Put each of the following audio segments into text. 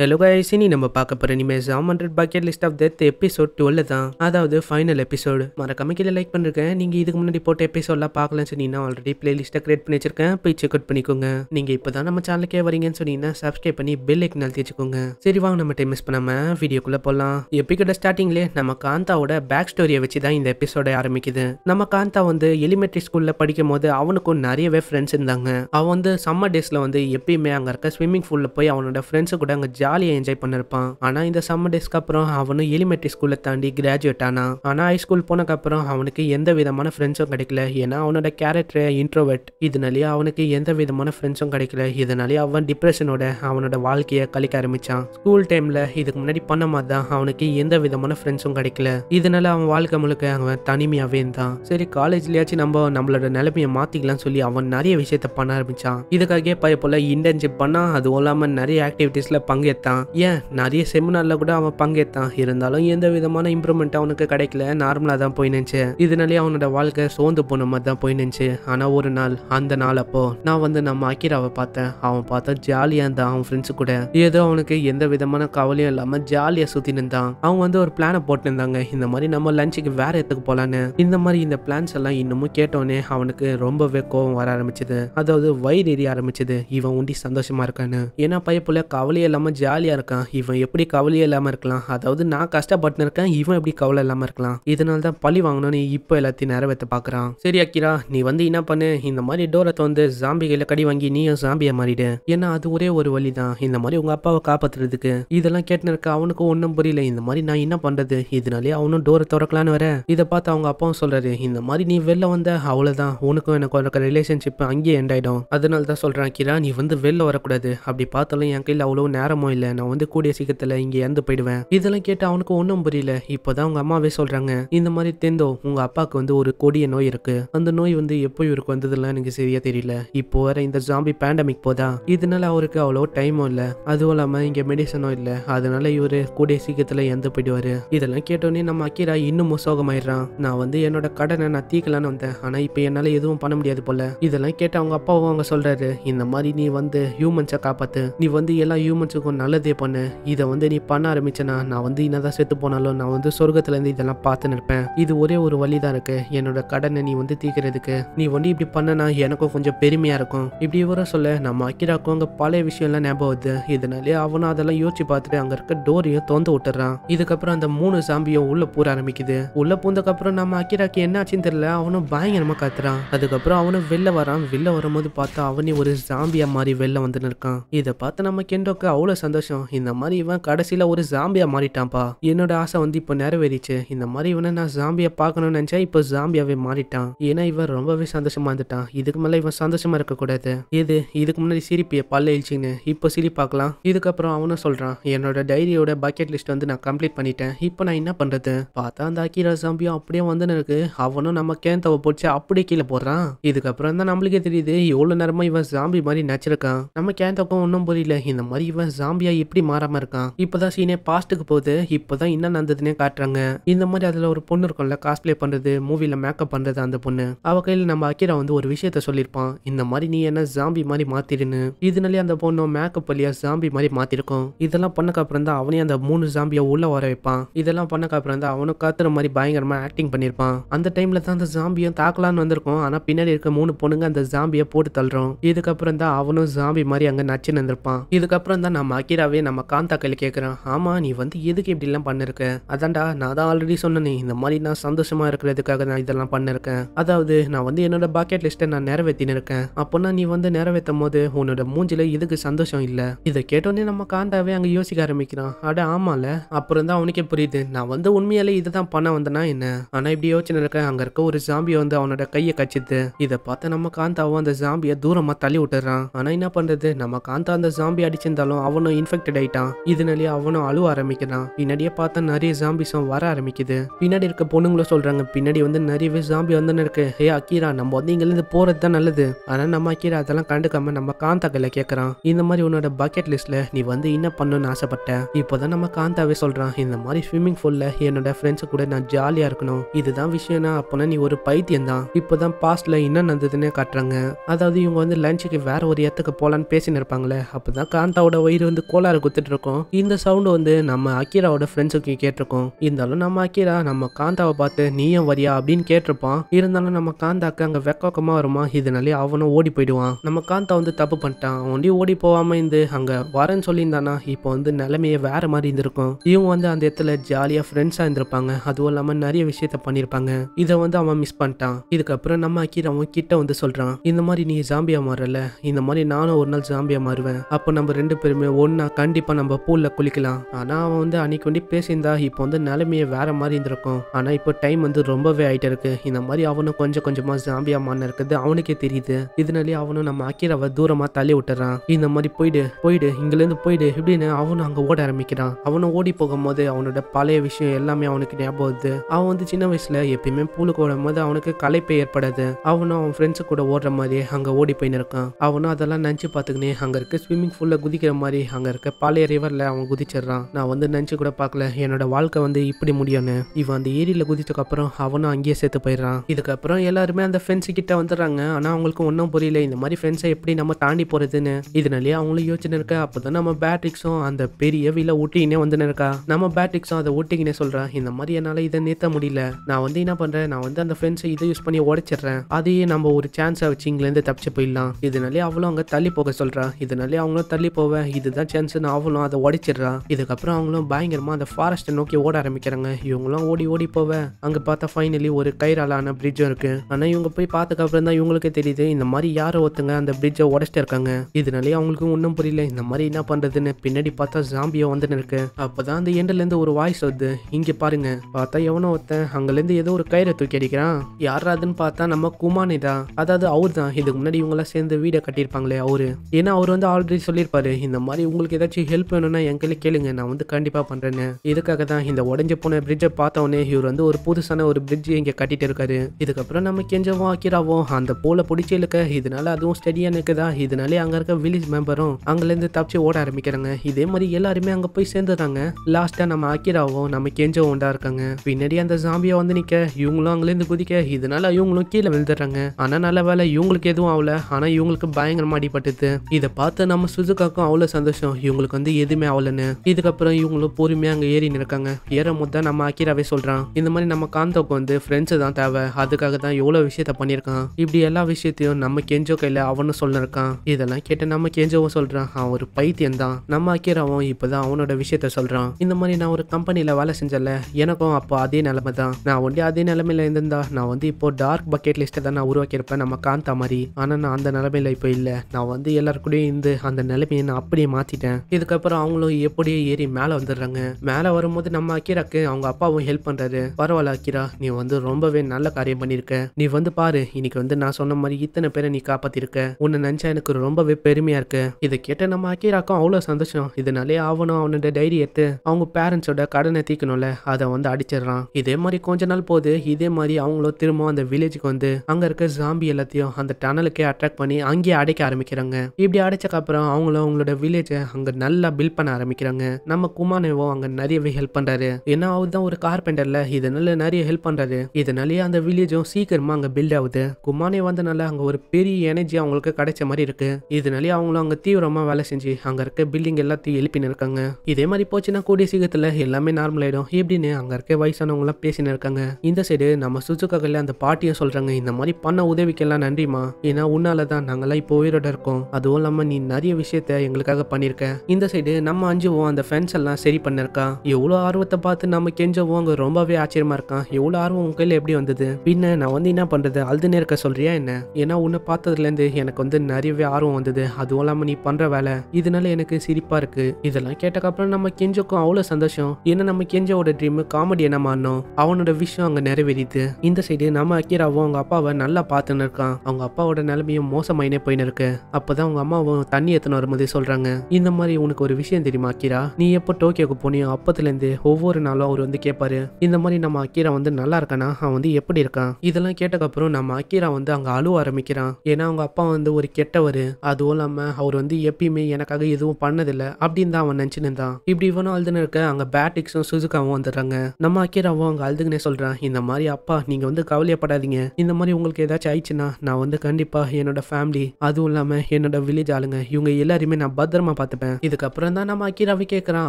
hello guys இனி நம்ம பார்க்க போகிற இனிமே jam hundred bucket list of death episode twelve தான் அதாவது ஃபைனல் எபிசோடு மறக்காம கீழே லைக் பண்ணிருக்கேன் நீங்கள் இதுக்கு முன்னாடி போட்ட எபிசோட்லாம் பார்க்கலன்னு சொன்னீங்கன்னா ஆல்ரெடி பிளேலிஸ்ட்டை கிரியேட் பண்ணி வச்சிருக்கேன் போய் செக் அவுட் பண்ணிக்கோங்க நீங்கள் இப்போ தான் நம்ம சேனலுக்கே வரீங்கன்னு சொன்னீங்கன்னா சப்ஸ்கிரைப் பண்ணி பெல் லைக் அழுத்தி வச்சுக்கோங்க சரி வாங்க நம்ம டைம் மிஸ் பண்ணாமல் வீடியோக்குள்ளே போகலாம் கிட்ட ஸ்டார்டிங்லேயே நம்ம காந்தாவோட பேக் ஸ்டோரியை வச்சு தான் இந்த எபிசோடை ஆரம்பிக்குது நம்ம காந்தா வந்து எலிமெண்ட்ரி ஸ்கூலில் படிக்கும் போது அவனுக்கும் நிறையவே ஃப்ரெண்ட்ஸ் இருந்தாங்க அவன் வந்து சம்மர் டேஸில் வந்து எப்பயுமே அங்கே இருக்க ஸ்விம்மிங் பூலில் போய் அவனோட ஃப்ரெண்ட்ஸு கூட அங்கே ஜாலியாக என்ஜாய் பண்ணிருப்பான் ஆனால் இந்த சம்மர் டேஸ்க்கு அப்புறம் அவனும் எலிமெண்ட்ரி ஸ்கூலில் தாண்டி கிராஜுவேட் ஆனான் ஆனால் ஹை ஸ்கூல் போனக்கப்புறம் அவனுக்கு எந்த விதமான ஃப்ரெண்ட்ஸும் கிடைக்கல ஏன்னா அவனோட கேரக்டர் இன்ட்ரோவெட் இதனாலேயே அவனுக்கு எந்த விதமான ஃப்ரெண்ட்ஸும் கிடைக்கல இதனாலேயே அவன் டிப்ரெஷனோட அவனோட வாழ்க்கையை கழிக்க ஆரம்பித்தான் ஸ்கூல் டைமில் இதுக்கு முன்னாடி பண்ண மாதிரி தான் அவனுக்கு எந்த விதமான ஃப்ரெண்ட்ஸும் கிடைக்கல இதனால அவன் வாழ்க்கை முழுக்க அவன் தனிமையாகவே இருந்தான் சரி காலேஜ்லயாச்சும் நம்ம நம்மளோட நிலைமையை மாற்றிக்கலாம் சொல்லி அவன் நிறைய விஷயத்த பண்ண ஆரம்பித்தான் இதுக்காகவே பய போல் இன்டர்ன்ஷிப் பண்ணால் அதுவும் இல்லாமல் நிறைய ஆக்டிவிட்டீஸில் பங்கு பங்கேற்றான் ஏன் நிறைய செமினார்ல கூட அவன் பங்கேற்றான் இருந்தாலும் எந்த விதமான இம்ப்ரூவ்மெண்ட் அவனுக்கு கிடைக்கல நார்மலாக தான் போய் நினச்சு இதனாலே அவனோட வாழ்க்கை சோர்ந்து போன மாதிரி தான் போய் நினச்சு ஆனால் ஒரு நாள் அந்த நாள் அப்போ நான் வந்து நம்ம அக்கிராவை பார்த்தேன் அவன் பார்த்தா ஜாலியாக இருந்தான் அவன் ஃப்ரெண்ட்ஸ் கூட ஏதோ அவனுக்கு எந்த விதமான கவலையும் இல்லாமல் ஜாலியாக சுற்றி நின்றான் அவன் வந்து ஒரு பிளானை போட்டுருந்தாங்க இந்த மாதிரி நம்ம லஞ்சுக்கு வேற இடத்துக்கு போகலான்னு இந்த மாதிரி இந்த பிளான்ஸ் எல்லாம் இன்னமும் கேட்டோன்னே அவனுக்கு ரொம்பவே கோவம் வர ஆரம்பிச்சது அதாவது வயிறு எரிய ஆரம்பிச்சது இவன் உண்டி சந்தோஷமா இருக்கான்னு ஏன்னா பையப்புல கவலையே இல்லாமல் ஜாலியாக இருக்கான் இவன் எப்படி கவலையே இல்லாமல் இருக்கலாம் அதாவது நான் கஷ்டப்பட்டு இருக்கேன் இவன் எப்படி கவலை இல்லாமல் இருக்கலாம் இதனால தான் பழி வாங்கணும்னு இப்போ எல்லாத்தையும் நிறைவேற்ற பார்க்குறான் சரி அக்கிரா நீ வந்து என்ன பண்ணு இந்த மாதிரி டோரை வந்து ஜாம்பிகையில் கடி வாங்கி நீயும் ஜாம்பியை மாறிடு ஏன்னா அது ஒரே ஒரு வழி தான் இந்த மாதிரி உங்கள் அப்பாவை காப்பாற்றுறதுக்கு இதெல்லாம் கேட்டுன்னு இருக்க அவனுக்கும் ஒன்றும் புரியல இந்த மாதிரி நான் என்ன பண்ணுறது இதனாலே அவனும் டோரை திறக்கலான்னு வர இதை பார்த்து அவங்க அப்பாவும் சொல்கிறாரு இந்த மாதிரி நீ வெளில வந்த அவ்வளோதான் உனக்கும் எனக்கு இருக்க ரிலேஷன்ஷிப் அங்கேயே எண்ட் ஆகிடும் அதனால தான் சொல்கிறேன் அக்கிரா நீ வந்து வெளில வரக்கூடாது அப்படி பார்த்தாலும் என் கையில் அவ்வளோ நேரமும் இல்லை நான் வந்து கூடிய சீக்கிரத்தில் இங்கே இறந்து போயிடுவேன் இதெல்லாம் கேட்டு அவனுக்கு ஒன்றும் புரியல இப்போதான் அவங்க அம்மாவே சொல்கிறாங்க இந்த மாதிரி தெந்தோ உங்கள் அப்பாவுக்கு வந்து ஒரு கொடிய நோய் இருக்கு அந்த நோய் வந்து எப்போ இவருக்கு வந்ததுலாம் எனக்கு சரியா தெரியல இப்போ வர இந்த ஜாம்பி பேண்டமிக் போதா இதனால அவருக்கு அவ்வளோ டைமும் இல்லை அதுவும் இல்லாமல் இங்கே மெடிசனும் இல்லை அதனால இவர் கூடிய சீக்கிரத்தில் இறந்து போயிடுவாரு இதெல்லாம் கேட்டோன்னே நம்ம அக்கீரா இன்னும் சோகமாயிடுறான் நான் வந்து என்னோட கடனை நான் தீக்கலான்னு வந்தேன் ஆனால் இப்போ என்னால் எதுவும் பண்ண முடியாது போல இதெல்லாம் கேட்டு அவங்க அப்பாவும் அவங்க சொல்கிறாரு இந்த மாதிரி நீ வந்து ஹியூமன்ஸை காப்பாற்று நீ வந்து எல்லா ஹியூமன்ஸுக்கும் நல்லதே பண்ணு இதை வந்து நீ பண்ண ஆரம்பிச்சனா நான் வந்து என்னதான் செத்து போனாலும் நான் வந்து சொர்க்கத்துலேருந்து இதெல்லாம் பார்த்து நிற்பேன் இது ஒரே ஒரு வழிதான் இருக்கு என்னோட கடனை நீ வந்து தீக்கிறதுக்கு நீ வந்து இப்படி பண்ணனா எனக்கும் கொஞ்சம் பெருமையா இருக்கும் இப்படி விவரம் சொல்ல நம்ம அக்கிராக்கும் பழைய விஷயம்லாம் ஞாபகம் வருது இதனாலே அவனும் அதெல்லாம் யோசிச்சு பார்த்துட்டு அங்க இருக்க டோரையும் தோந்து விட்டுறான் இதுக்கப்புறம் அந்த மூணு சாம்பியும் உள்ள பூர ஆரம்பிக்குது உள்ள பூந்தக்கப்புறம் நம்ம அக்கிராக்கு என்ன ஆச்சுன்னு தெரியல அவனும் பயங்கரமா காத்துறான் அதுக்கப்புறம் அவனும் வெளில வரான் வெளில வரும்போது பார்த்தா அவனே ஒரு சாம்பியா மாதிரி வெளில வந்து நிற்கான் இதை பார்த்து நம்ம கெண்டோக்கு அவ்வளவு சந்தோஷம் சந்தோஷம் இந்த மாதிரி இவன் கடைசியில் ஒரு ஜாம்பியா மாறிட்டான்ப்பா என்னோட ஆசை வந்து இப்போ நிறைவேறிச்சு இந்த மாதிரி இவனை நான் ஜாம்பியா பார்க்கணும்னு நினச்சா இப்போ ஜாம்பியாவே மாறிட்டான் ஏன்னா இவன் ரொம்பவே சந்தோஷமா இருந்துட்டான் இதுக்கு மேலே இவன் சந்தோஷமா இருக்கக்கூடாது எது இதுக்கு முன்னாடி சிரிப்பிய பல்ல எழுச்சின்னு இப்போ சிரி பாக்கலாம் இதுக்கப்புறம் அவனும் சொல்கிறான் என்னோட டைரியோட பக்கெட் லிஸ்ட் வந்து நான் கம்ப்ளீட் பண்ணிட்டேன் இப்போ நான் என்ன பண்ணுறது பார்த்தா அந்த அக்கீரா ஜாம்பியும் அப்படியே வந்துன்னு இருக்கு அவனும் நம்ம கேந்தவை போச்சு அப்படியே கீழே போடுறான் இதுக்கப்புறம் தான் நம்மளுக்கே தெரியுது எவ்வளோ நேரமா இவன் ஜாம்பி மாதிரி நச்சிருக்கான் நம்ம கேந்தவக்கும் ஒன்றும் புரியல இந்த மாதிரி இவன் ஜாம்பி சூர்யா எப்படி மாறாம இருக்கான் இப்பதான் சீனே பாஸ்ட்டுக்கு போகுது இப்பதான் என்ன நடந்ததுன்னே காட்டுறாங்க இந்த மாதிரி அதுல ஒரு பொண்ணு இருக்கும்ல காஸ்ட்லே பண்றது மூவில மேக்கப் பண்றது அந்த பொண்ணு அவ கையில நம்ம அக்கிரா வந்து ஒரு விஷயத்த சொல்லியிருப்பான் இந்த மாதிரி நீ என்ன ஜாம்பி மாதிரி மாத்திடுன்னு இதனாலே அந்த பொண்ணு மேக்கப் வழியா ஜாம்பி மாதிரி மாத்திருக்கும் இதெல்லாம் பண்ணக்கு அப்புறம் தான் அவனே அந்த மூணு ஜாம்பியை உள்ள வர வைப்பான் இதெல்லாம் பண்ணக்கு அப்புறம் தான் அவனும் காத்துற மாதிரி பயங்கரமா ஆக்டிங் பண்ணிருப்பான் அந்த டைம்ல தான் அந்த ஜாம்பியும் தாக்கலான்னு வந்திருக்கோம் ஆனா பின்னாடி இருக்க மூணு பொண்ணுங்க அந்த ஜாம்பியை போட்டு தள்ளுறோம் இதுக்கப்புறம் தான் அவனும் ஜாம்பி மாதிரி அங்க நச்சு நின்றுப்பான் இதுக்கப்புறம் தான் நம்ம அகிராவே நம்ம காந்தா கையில் கேட்குறான் ஆமாம் நீ வந்து எதுக்கு இப்படிலாம் பண்ணிருக்க அதான்டா நான் தான் ஆல்ரெடி சொன்னேனே இந்த மாதிரி நான் சந்தோஷமாக இருக்கிறதுக்காக நான் இதெல்லாம் பண்ணிருக்கேன் அதாவது நான் வந்து என்னோட பாக்கெட் லிஸ்ட்டை நான் நிறைவேற்றின்னு இருக்கேன் அப்போனா நீ வந்து நிறைவேற்றும் போது உன்னோட மூஞ்சில இதுக்கு சந்தோஷம் இல்லை இதை கேட்டோன்னே நம்ம காந்தாவே அங்கே யோசிக்க ஆரம்பிக்கிறான் அட ஆமால அப்புறம் தான் அவனுக்கே புரியுது நான் வந்து உண்மையாலே இதை தான் பண்ண வந்தேன்னா என்ன ஆனால் இப்படி யோசனை இருக்க அங்கே இருக்க ஒரு ஜாம்பியை வந்து அவனோட கையை கச்சிது இதை பார்த்து நம்ம காந்தாவும் அந்த ஜாம்பியை தூரமாக தள்ளி விட்டுறான் ஆனால் என்ன பண்ணுறது நம்ம காந்தா அந்த ஜாம்பி அடிச்சிருந்தாலும் அவனும் அவனும் இன்ஃபெக்டட் ஆயிட்டான் இதனாலே அவனும் அழுவ ஆரம்பிக்கிறான் பின்னாடியே பார்த்தா நிறைய ஜாம்பிஸும் வர ஆரம்பிக்குது பின்னாடி இருக்க பொண்ணுங்களும் சொல்றாங்க பின்னாடி வந்து நிறையவே ஜாம்பி வந்து இருக்கு ஹே அக்கீரா நம்ம வந்து இங்கிருந்து போறது தான் நல்லது ஆனா நம்ம அக்கீரா அதெல்லாம் கண்டுக்காம நம்ம காந்தாக்கல கையில கேட்கறான் இந்த மாதிரி உன்னோட பக்கெட் லிஸ்ட்ல நீ வந்து என்ன பண்ணணும்னு ஆசைப்பட்ட இப்போதான் நம்ம காந்தாவே சொல்றான் இந்த மாதிரி ஸ்விம்மிங் பூல்ல என்னோட ஃப்ரெண்ட்ஸ் கூட நான் ஜாலியா இருக்கணும் இதுதான் விஷயம்னா அப்பனா நீ ஒரு பைத்தியம் தான் இப்போதான் பாஸ்ட்ல என்ன நடந்ததுன்னு காட்டுறாங்க அதாவது இவங்க வந்து லஞ்சுக்கு வேற ஒரு இடத்துக்கு போலான்னு பேசினிருப்பாங்களே அப்பதான் காந்தாவோட வயிறு வந்து கோளாறு குத்துட்டு இருக்கோம் இந்த சவுண்டு வந்து நம்ம அக்கீராவோட ஃப்ரெண்ட்ஸுக்கு கேட்டிருக்கோம் இருந்தாலும் நம்ம அக்கீரா நம்ம காந்தாவை பார்த்து நீயும் வரியா அப்படின்னு கேட்டிருப்பான் இருந்தாலும் நம்ம காந்தாக்கு அங்கே வெக்கமா வருமா இதனாலே அவனும் ஓடி போயிடுவான் நம்ம காந்தா வந்து தப்பு பண்ணிட்டான் ஒண்டி ஓடி போவாம இருந்து அங்கே வரேன்னு சொல்லியிருந்தானா இப்போ வந்து நிலைமையே வேற மாதிரி இருந்திருக்கும் இவங்க வந்து அந்த இடத்துல ஜாலியாக ஃப்ரெண்ட்ஸாக இருந்திருப்பாங்க அதுவும் இல்லாமல் நிறைய விஷயத்த பண்ணியிருப்பாங்க இதை வந்து அவன் மிஸ் பண்ணிட்டான் இதுக்கப்புறம் நம்ம அக்கிராவும் கிட்ட வந்து சொல்கிறான் இந்த மாதிரி நீ ஜாம்பியா மாறல இந்த மாதிரி நானும் ஒரு நாள் ஜாம்பியா மாறுவேன் அப்போ நம்ம ரெண்டு பேருமே ஒன்று சொன்னா கண்டிப்பாக நம்ம பூலில் குளிக்கலாம் ஆனால் அவன் வந்து அன்னைக்கு வந்து பேசியிருந்தா இப்போ வந்து நிலைமையை வேற மாதிரி இருந்திருக்கும் ஆனால் இப்போ டைம் வந்து ரொம்பவே ஆகிட்டு இருக்கு இந்த மாதிரி அவனும் கொஞ்சம் கொஞ்சமாக ஜாம்பியாமான இருக்குது அவனுக்கே தெரியுது இதனாலே அவனும் நம்ம அக்கீராவை தூரமாக தள்ளி விட்டுறான் இந்த மாதிரி போயிடு போயிடு இங்கேருந்து போயிடு இப்படின்னு அவனும் அங்கே ஓட ஆரம்பிக்கிறான் அவனும் ஓடி போகும்போது அவனோட பழைய விஷயம் எல்லாமே அவனுக்கு ஞாபகம் வருது அவன் வந்து சின்ன வயசில் எப்பயுமே பூலுக்கு ஓடும்போது அவனுக்கு கலைப்பை ஏற்படாது அவனும் அவன் ஃப்ரெண்ட்ஸு கூட ஓடுற மாதிரி அங்கே ஓடி போயின்னு இருக்கான் அவனும் அதெல்லாம் நினச்சி பார்த்துக்கினே அங்கே இருக்க ஸ்விம்மிங் பூலில் குதிக்கிற மாதிரி அங்கே அங்கே இருக்க பாலிய ரிவரில் அவன் குதிச்சிடுறான் நான் வந்து நினச்சி கூட பார்க்கல என்னோட வாழ்க்கை வந்து இப்படி முடியும்னு இவன் அந்த ஏரியில் குதிச்சதுக்கப்புறம் அவனும் அங்கேயே சேர்த்து போயிடுறான் இதுக்கப்புறம் எல்லாருமே அந்த ஃப்ரெண்ட்ஸ் கிட்ட வந்துடுறாங்க ஆனால் அவங்களுக்கு ஒன்றும் புரியல இந்த மாதிரி ஃப்ரெண்ட்ஸை எப்படி நம்ம தாண்டி போகிறதுன்னு இதனாலேயே அவங்களும் யோசிச்சு இருக்கா அப்போ தான் நம்ம பேட்ரிக்ஸும் அந்த பெரிய வீல ஊட்டினே வந்து இருக்கா நம்ம பேட்ரிக்ஸும் அதை ஊட்டிக்கினே சொல்கிறேன் இந்த மாதிரி என்னால் இதை நிறுத்த முடியல நான் வந்து என்ன பண்ணுறேன் நான் வந்து அந்த ஃப்ரெண்ட்ஸை இதை யூஸ் பண்ணி உடச்சிடுறேன் அதையே நம்ம ஒரு சான்ஸை வச்சு இங்கிலேருந்து தப்பிச்சு போயிடலாம் இதனாலே அவளும் அங்கே தள்ளி போக சொல்கிறா இதனாலே அவங்களும் தள்ளி போவேன் இதுதான் சான்ஸ்னு அவளும் அதை உடைச்சிடுறான் இதுக்கப்புறம் அவங்களும் பயங்கரமா அந்த ஃபாரஸ்ட்டை நோக்கி ஓட ஆரம்பிக்கிறாங்க இவங்களும் ஓடி ஓடி போவ அங்க பார்த்தா ஃபைனலி ஒரு கயிறாலான பிரிட்ஜும் இருக்கு ஆனா இவங்க போய் பார்த்ததுக்கு அப்புறம் தான் இவங்களுக்கே தெரியுது இந்த மாதிரி யாரோ ஒருத்தங்க அந்த பிரிட்ஜை உடச்சிட்டு இருக்காங்க இதனாலேயே அவங்களுக்கும் ஒன்றும் புரியல இந்த மாதிரி என்ன பண்றதுன்னு பின்னாடி பார்த்தா ஜாம்பியோ வந்துன்னு இருக்கு அப்பதான் அந்த எண்ட்ல இருந்து ஒரு வாய்ஸ் வருது இங்க பாருங்க பார்த்தா எவனோ ஒருத்தன் இருந்து ஏதோ ஒரு கயிறை தூக்கி அடிக்கிறான் யாராதுன்னு பார்த்தா நம்ம குமானி தான் அதாவது அவர் தான் இதுக்கு முன்னாடி இவங்களாம் சேர்ந்து வீடை கட்டியிருப்பாங்களே அவரு ஏன்னா அவர் வந்து ஆல்ரெடி சொல்லியிருப்பாரு இந்த மாதிரி உங்களுக்கு உங்களுக்கு ஏதாச்சும் ஹெல்ப் வேணும்னா எங்களை கேளுங்க நான் வந்து கண்டிப்பாக பண்ணுறேன்னு இதுக்காக தான் இந்த உடஞ்சு போன பிரிட்ஜை பார்த்தோன்னே இவர் வந்து ஒரு புதுசான ஒரு பிரிட்ஜ் இங்கே கட்டிட்டு இருக்காரு இதுக்கப்புறம் நம்ம கெஞ்சவும் ஆக்கிராவும் அந்த போல பிடிச்சி இழுக்க இதனால அதுவும் ஸ்டடியாக நிற்குதா இதனாலே அங்கே இருக்க வில்லேஜ் மெம்பரும் அங்கேருந்து தப்பிச்சு ஓட ஆரம்பிக்கிறாங்க இதே மாதிரி எல்லாருமே அங்கே போய் சேர்ந்துடுறாங்க லாஸ்ட்டாக நம்ம அக்கிராவும் நம்ம கெஞ்சவும் தான் இருக்காங்க பின்னாடி அந்த ஜாம்பியை வந்து நிற்க இவங்களும் அங்கேருந்து குதிக்க இதனால இவங்களும் கீழே விழுந்துடுறாங்க ஆனால் நல்ல வேலை இவங்களுக்கு எதுவும் ஆகல ஆனால் இவங்களுக்கு பயங்கரமாக அடிபட்டுது இதை பார்த்து நம்ம சுசுகாக்கும் அவ்வளோ சந்தோஷம் இவங்களுக்கு வந்து எதுவுமே ஆகலன்னு இதுக்கப்புறம் இவங்களும் பொறுமையாக அங்கே ஏறி நிற்காங்க ஏறும் போது தான் நம்ம அக்கீராவே சொல்கிறான் இந்த மாதிரி நம்ம காந்தோக்கு வந்து ஃப்ரெண்ட்ஸு தான் தேவை அதுக்காக தான் எவ்வளோ விஷயத்த பண்ணியிருக்கான் இப்படி எல்லா விஷயத்தையும் நம்ம கெஞ்சோ கையில் அவனும் சொல்லிருக்கான் இதெல்லாம் கேட்ட நம்ம கெஞ்சோவும் சொல்கிறான் அவன் ஒரு பைத்தியம் தான் நம்ம அக்கீராவும் இப்போதான் அவனோட விஷயத்த சொல்கிறான் இந்த மாதிரி நான் ஒரு கம்பெனியில் வேலை செஞ்சல எனக்கும் அப்போ அதே நிலைமை தான் நான் ஒண்டி அதே நிலைமையில இருந்திருந்தா நான் வந்து இப்போ டார்க் பக்கெட் லிஸ்ட்டை தான் நான் உருவாக்கியிருப்பேன் நம்ம காந்தா மாதிரி ஆனால் நான் அந்த நிலைமையில இப்போ இல்லை நான் வந்து எல்லாருக்கூடயும் இருந்து அந்த நிலைமையை நான் அப்படியே மாற்றிட்டேன் ஆரம்பிச்சிட்டேன் இதுக்கப்புறம் அவங்களும் எப்படி ஏறி மேலே வந்துடுறாங்க மேலே வரும்போது நம்ம அக்கிராக்கு அவங்க அப்பாவும் ஹெல்ப் பண்றாரு பரவாயில்ல அக்கிரா நீ வந்து ரொம்பவே நல்ல காரியம் பண்ணிருக்க நீ வந்து பாரு இன்னைக்கு வந்து நான் சொன்ன மாதிரி இத்தனை பேரை நீ காப்பாத்திருக்க உன்னை நினைச்சா எனக்கு ரொம்பவே பெருமையா இருக்கு இதை கேட்ட நம்ம அக்கிராக்கும் அவ்வளோ சந்தோஷம் இதனாலே ஆகணும் அவனோட டைரி எடுத்து அவங்க பேரண்ட்ஸோட கடனை தீக்கணும்ல அதை வந்து அடிச்சிடறான் இதே மாதிரி கொஞ்ச நாள் போது இதே மாதிரி அவங்களும் திரும்ப அந்த வில்லேஜுக்கு வந்து அங்க இருக்க ஜாம்பி எல்லாத்தையும் அந்த டனலுக்கே அட்ராக்ட் பண்ணி அங்கேயே அடைக்க ஆரம்பிக்கிறாங்க இப்படி அடைச்சக்கப்புறம் அவங்களும் அவங்களோட வில்லேஜை அங்க நல்லா பில் பண்ண ஆரம்பிக்கிறாங்க நம்ம குமானேவோ அங்க நிறையவே ஹெல்ப் பண்றாரு ஏன்னா அவர் ஒரு கார்பெண்டர்ல இதனால நிறைய ஹெல்ப் பண்றாரு இதனாலேயே அந்த வில்லேஜும் சீக்கிரமா அங்க பில்ட் ஆகுது குமானே வந்தனால அங்க ஒரு பெரிய எனர்ஜி அவங்களுக்கு கிடைச்ச மாதிரி இருக்கு இதனாலேயே அவங்களும் அங்க தீவிரமா வேலை செஞ்சு அங்க இருக்க பில்டிங் எல்லாத்தையும் எழுப்பின்னு இருக்காங்க இதே மாதிரி போச்சுன்னா கூடிய சீக்கிரத்துல எல்லாமே நார்மல் ஆகிடும் எப்படின்னு அங்க இருக்க வயசானவங்களாம் பேசினு இருக்காங்க இந்த சைடு நம்ம சுஜுக்காகல அந்த பாட்டியை சொல்றாங்க இந்த மாதிரி பண்ண உதவிக்கெல்லாம் நன்றிமா ஏன்னா உன்னால தான் இப்போ உயிரோட இருக்கோம் அதுவும் இல்லாம நீ நிறைய விஷயத்த எங்களுக்காக பண்ணியிருக்க இருக்கேன் இந்த சைடு நம்ம அஞ்சுவோம் அந்த ஃபென்ஸ் எல்லாம் சரி பண்ணிருக்கான் எவ்வளோ ஆர்வத்தை பார்த்து நம்ம கெஞ்சவோ அங்கே ரொம்பவே ஆச்சரியமா இருக்கான் எவ்வளோ ஆர்வம் உங்க கையில் எப்படி வந்தது பின்ன நான் வந்து என்ன பண்றது அழுதுனே இருக்க சொல்றியா என்ன ஏன்னா உன்னை பார்த்ததுலேருந்து எனக்கு வந்து நிறையவே ஆர்வம் வந்தது அதுவும் இல்லாமல் நீ பண்ற வேலை இதனால எனக்கு சிரிப்பா இருக்கு இதெல்லாம் கேட்டக்கப்புறம் நம்ம கெஞ்சக்கும் அவ்வளோ சந்தோஷம் ஏன்னா நம்ம கெஞ்சோட ட்ரீம் காமெடி என்ன மாறணும் அவனோட விஷயம் அங்கே நிறைவேறிது இந்த சைடு நம்ம அக்கீராவும் அவங்க அப்பாவை நல்லா பார்த்துன்னு இருக்கான் அவங்க அப்பாவோட நிலைமையும் மோசமாயினே போயின்னு இருக்கு அப்போதான் அவங்க அம்மாவும் தண்ணி எத்தனை வரும்போதே சொல்றாங்க இந்த இந்த மாதிரி உனக்கு ஒரு விஷயம் தெரியுமா அக்கீரா நீ எப்போ டோக்கியோக்கு போனியோ இருந்து ஒவ்வொரு நாளும் அவர் வந்து கேட்பாரு இந்த மாதிரி நம்ம அக்கீரா வந்து நல்லா இருக்கானா அவன் வந்து எப்படி இருக்கான் இதெல்லாம் கேட்டக்கப்புறம் நம்ம அக்கீரா வந்து அங்கே அழுவ ஆரம்பிக்கிறான் ஏன்னா அவங்க அப்பா வந்து ஒரு கெட்டவர் அதுவும் இல்லாமல் அவர் வந்து எப்பயுமே எனக்காக எதுவும் பண்ணதில்லை அப்படின்னு தான் அவன் நினச்சின்னு இப்படி இவனும் அழுதுன்னு இருக்க அங்கே பேட்டிக்ஸும் சுசுக்காவும் வந்துடுறாங்க நம்ம அக்கீராவும் அங்கே அழுதுகுனே சொல்கிறான் இந்த மாதிரி அப்பா நீங்கள் வந்து கவலையப்படாதீங்க இந்த மாதிரி உங்களுக்கு ஏதாச்சும் ஆயிடுச்சுன்னா நான் வந்து கண்டிப்பாக என்னோட ஃபேமிலி அதுவும் இல்லாமல் என்னோட வில்லேஜ் ஆளுங்க இவங்க எல்லாருமே நான் பத்திரமா பார்த்து பார்த்துப்பேன் இதுக்கப்புறம் தான் நம்ம அக்கிராவை கேட்குறான்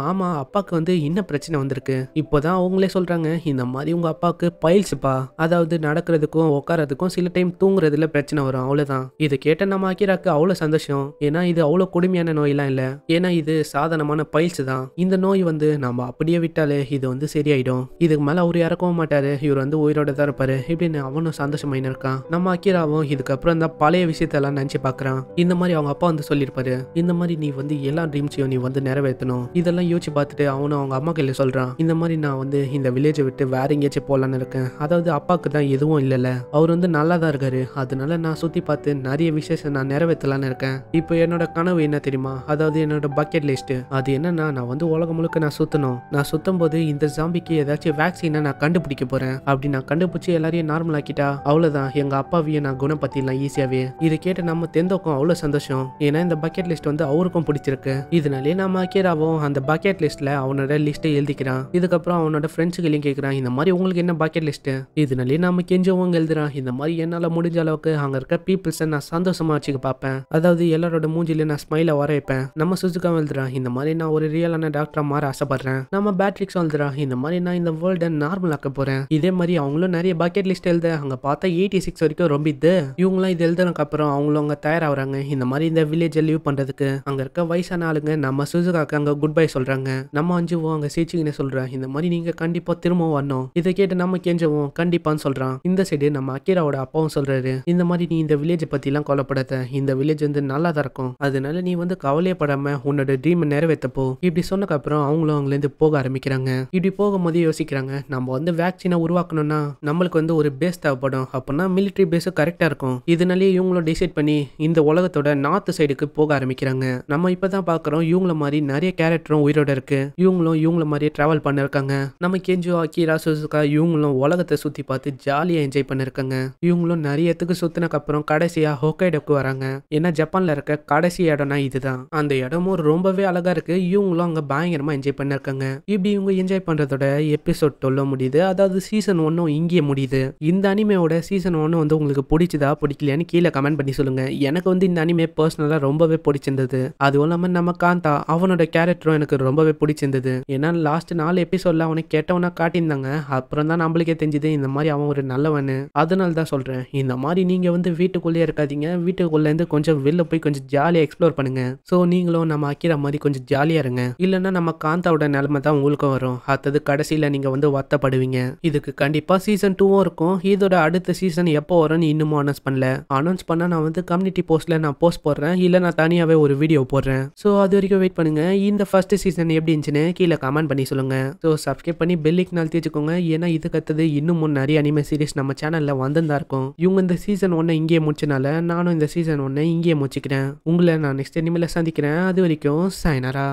ஆமாம் அப்பாவுக்கு வந்து இன்னும் பிரச்சனை வந்திருக்கு இப்போதான் அவங்களே சொல்கிறாங்க இந்த மாதிரி உங்கள் அப்பாவுக்கு பயில்ஸ்ப்பா அதாவது நடக்கிறதுக்கும் உட்காரதுக்கும் சில டைம் தூங்குறதுல பிரச்சனை வரும் அவ்வளோதான் இதை கேட்ட நம்ம அக்கிராக்கு அவ்வளோ சந்தோஷம் ஏன்னா இது அவ்வளோ கொடுமையான நோயெல்லாம் இல்லை ஏன்னா இது சாதனமான பயில்ஸ் தான் இந்த நோய் வந்து நம்ம அப்படியே விட்டாலே இது வந்து சரியாயிடும் இதுக்கு மேலே அவர் இறக்கவும் மாட்டாரு இவர் வந்து உயிரோட தான் இருப்பாரு இப்படின்னு அவனும் சந்தோஷமாயின்னு இருக்கான் நம்ம அக்கிராவும் இதுக்கப்புறம் தான் பழைய விஷயத்தெல்லாம் நினச்சி பார்க்குறான் இந்த மாதிரி அவங்க அப்பா வந்து சொல்லியிருப்பாரு இந்த மாதிரி நீ வந்து எல்லா ட்ரீம்ஸையும் நீ வந்து நிறைவேற்றணும் இதெல்லாம் யோசிச்சு பார்த்துட்டு அவனும் அவங்க அம்மா கையில் சொல்கிறான் இந்த மாதிரி நான் வந்து இந்த வில்லேஜை விட்டு வேற எங்கேயாச்சும் போகலான்னு இருக்கேன் அதாவது அப்பாவுக்கு தான் எதுவும் இல்லைல்ல அவர் வந்து நல்லா தான் இருக்காரு அதனால நான் சுற்றி பார்த்து நிறைய விஷயத்தை நான் நிறைவேற்றலான்னு இருக்கேன் இப்போ என்னோட கனவு என்ன தெரியுமா அதாவது என்னோட பக்கெட் லிஸ்ட்டு அது என்னன்னா நான் வந்து உலகம் முழுக்க நான் சுற்றணும் நான் சுற்றும் போது இந்த ஜாம்பிக்கு ஏதாச்சும் வேக்சினை நான் கண்டுபிடிக்க போகிறேன் அப்படி நான் கண்டுபிடிச்சி எல்லாரையும் நார்மல் ஆக்கிட்டா அவ்வளோதான் எங்கள் அப்பாவையும் நான் குணப்படுத்திடலாம் ஈஸியாகவே இதை கேட்டு நம்ம தெந்தோக்கம் அவ்வளோ சந்தோஷம் ஏன்னா இந்த பக்கெட் லிஸ்ட் வந்து அவருக்கும் பிடிச்சிருக்கு இருக்கு இதனால நம்ம அக்கேராவும் அந்த பக்கெட் லிஸ்ட்ல அவனோட லிஸ்ட்டை எழுதிக்கிறான் இதுக்கப்புறம் அவனோட ஃப்ரெண்ட்ஸுகளையும் கேட்கிறான் இந்த மாதிரி உங்களுக்கு என்ன பக்கெட் லிஸ்ட் இதனாலே நம்ம கெஞ்சவங்க எழுதுறான் இந்த மாதிரி என்னால முடிஞ்ச அளவுக்கு அங்க இருக்க பீப்புள்ஸை நான் சந்தோஷமா வச்சுக்க பார்ப்பேன் அதாவது எல்லாரோட மூஞ்சில நான் ஸ்மைல வரைப்பேன் நம்ம சுசுக்காவும் எழுதுறான் இந்த மாதிரி நான் ஒரு ரியலான டாக்டரா மாற ஆசைப்படுறேன் நம்ம பேட்ரிக்ஸ் எழுதுறான் இந்த மாதிரி நான் இந்த வேர்ல்டை நார்மல் ஆக்க போறேன் இதே மாதிரி அவங்களும் நிறைய பக்கெட் லிஸ்ட் எழுத அங்க பார்த்தா எயிட்டி சிக்ஸ் வரைக்கும் ரொம்ப இது இவங்களாம் இது எழுதுனதுக்கு அப்புறம் அவங்களும் அவங்க தயாராகிறாங்க இந்த மாதிரி இந்த வில்லேஜை லீவ் பண்றதுக்கு அங்க இருக்க வயசான வயசான நம்ம சுசுகாக்கு அங்கே குட் பை சொல்கிறாங்க நம்ம அஞ்சுவோம் அங்கே சீச்சிங்கன்னு சொல்கிறேன் இந்த மாதிரி நீங்கள் கண்டிப்பாக திரும்பவும் வரணும் இதை கேட்டு நம்ம கெஞ்சவும் கண்டிப்பான்னு சொல்கிறான் இந்த சைடு நம்ம அக்கீராவோட அப்பாவும் சொல்கிறாரு இந்த மாதிரி நீ இந்த வில்லேஜை பற்றிலாம் கொலப்படாத இந்த வில்லேஜ் வந்து நல்லா தான் இருக்கும் அதனால நீ வந்து கவலையப்படாமல் உன்னோட ட்ரீமை நிறைவேற்றப்போ இப்படி சொன்னக்கப்புறம் அவங்களும் அவங்களேருந்து போக ஆரம்பிக்கிறாங்க இப்படி போகும்போது யோசிக்கிறாங்க நம்ம வந்து வேக்சினை உருவாக்கணும்னா நம்மளுக்கு வந்து ஒரு பேஸ் தேவைப்படும் அப்படின்னா மிலிட்ரி பேஸும் கரெக்டாக இருக்கும் இதனாலேயே இவங்களும் டிசைட் பண்ணி இந்த உலகத்தோட நார்த் சைடுக்கு போக ஆரம்பிக்கிறாங்க நம்ம இப்போ பார்க்குறோம் இவங்கள மாதிரி நிறைய கேரக்டரும் உயிரோட இருக்கு இவங்களும் இவங்கள மாதிரியே ட்ராவல் பண்ணிருக்காங்க நம்ம கெஞ்சோ அக்கீரா சுசுகா இவங்களும் உலகத்தை சுற்றி பார்த்து ஜாலியாக என்ஜாய் பண்ணிருக்காங்க இவங்களும் நிறைய இடத்துக்கு சுற்றினக்கப்புறம் கடைசியாக ஹோக்கைடோக்கு வராங்க ஏன்னா ஜப்பானில் இருக்க கடைசி இடம்னா இதுதான் அந்த இடமும் ரொம்பவே அழகாக இருக்குது இவங்களும் அங்கே பயங்கரமாக என்ஜாய் பண்ணிருக்காங்க இப்படி இவங்க என்ஜாய் பண்ணுறதோட எபிசோட் சொல்ல முடியுது அதாவது சீசன் ஒன்றும் இங்கேயே முடியுது இந்த அனிமையோட சீசன் ஒன்று வந்து உங்களுக்கு பிடிச்சதா பிடிக்கலையான்னு கீழே கமெண்ட் பண்ணி சொல்லுங்கள் எனக்கு வந்து இந்த அனிமே பர்சனலாக ரொம்பவே பிடிச்சிருந்தது அதுவும் இல்லாமல் நம்ம காந்தா அவனோட கேரக்டரும் எனக்கு ரொம்பவே பிடிச்சிருந்தது ஏன்னா லாஸ்ட் நாலு எபிசோட்ல அவனை கேட்டவனா காட்டியிருந்தாங்க அப்புறம் தான் நம்மளுக்கே தெரிஞ்சுது இந்த மாதிரி அவன் ஒரு நல்லவனு அதனால தான் சொல்கிறேன் இந்த மாதிரி நீங்கள் வந்து வீட்டுக்குள்ளேயே இருக்காதீங்க வீட்டுக்குள்ளேருந்து கொஞ்சம் வெளில போய் கொஞ்சம் ஜாலியாக எக்ஸ்ப்ளோர் பண்ணுங்க ஸோ நீங்களும் நம்ம அக்கிற மாதிரி கொஞ்சம் ஜாலியாக இருங்க இல்லைன்னா நம்ம காந்தாவோட நிலைமை தான் உங்களுக்கும் வரும் அடுத்தது கடைசியில் நீங்கள் வந்து வத்தப்படுவீங்க இதுக்கு கண்டிப்பாக சீசன் டூவும் இருக்கும் இதோட அடுத்த சீசன் எப்போ வரும்னு இன்னமும் அனௌன்ஸ் பண்ணல அனௌன்ஸ் பண்ணால் நான் வந்து கம்யூனிட்டி போஸ்ட்டில் நான் போஸ்ட் போடுறேன் இல்லை நான் தனியாகவே ஒரு வீடியோ போடுறேன் ஸோ அது வரைக்கும் வெயிட் பண்ணுங்க இந்த ஃபர்ஸ்ட் சீசன் எப்படி இருந்துச்சுன்னு கீழே கமெண்ட் பண்ணி சொல்லுங்க ஸோ சப்ஸ்கிரைப் பண்ணி பெல்லிக் நாள் தேச்சுக்கோங்க ஏன்னா இது கத்தது இன்னும் முன் நிறைய அனிமே சீரிஸ் நம்ம சேனலில் வந்திருந்தா இருக்கும் இவங்க இந்த சீசன் ஒன்று இங்கேயே முடிச்சனால நானும் இந்த சீசன் ஒன்று இங்கேயே முடிச்சுக்கிறேன் உங்களை நான் நெக்ஸ்ட் அனிமேல சந்திக்கிறேன் அது வரைக்கும் சாய்னரா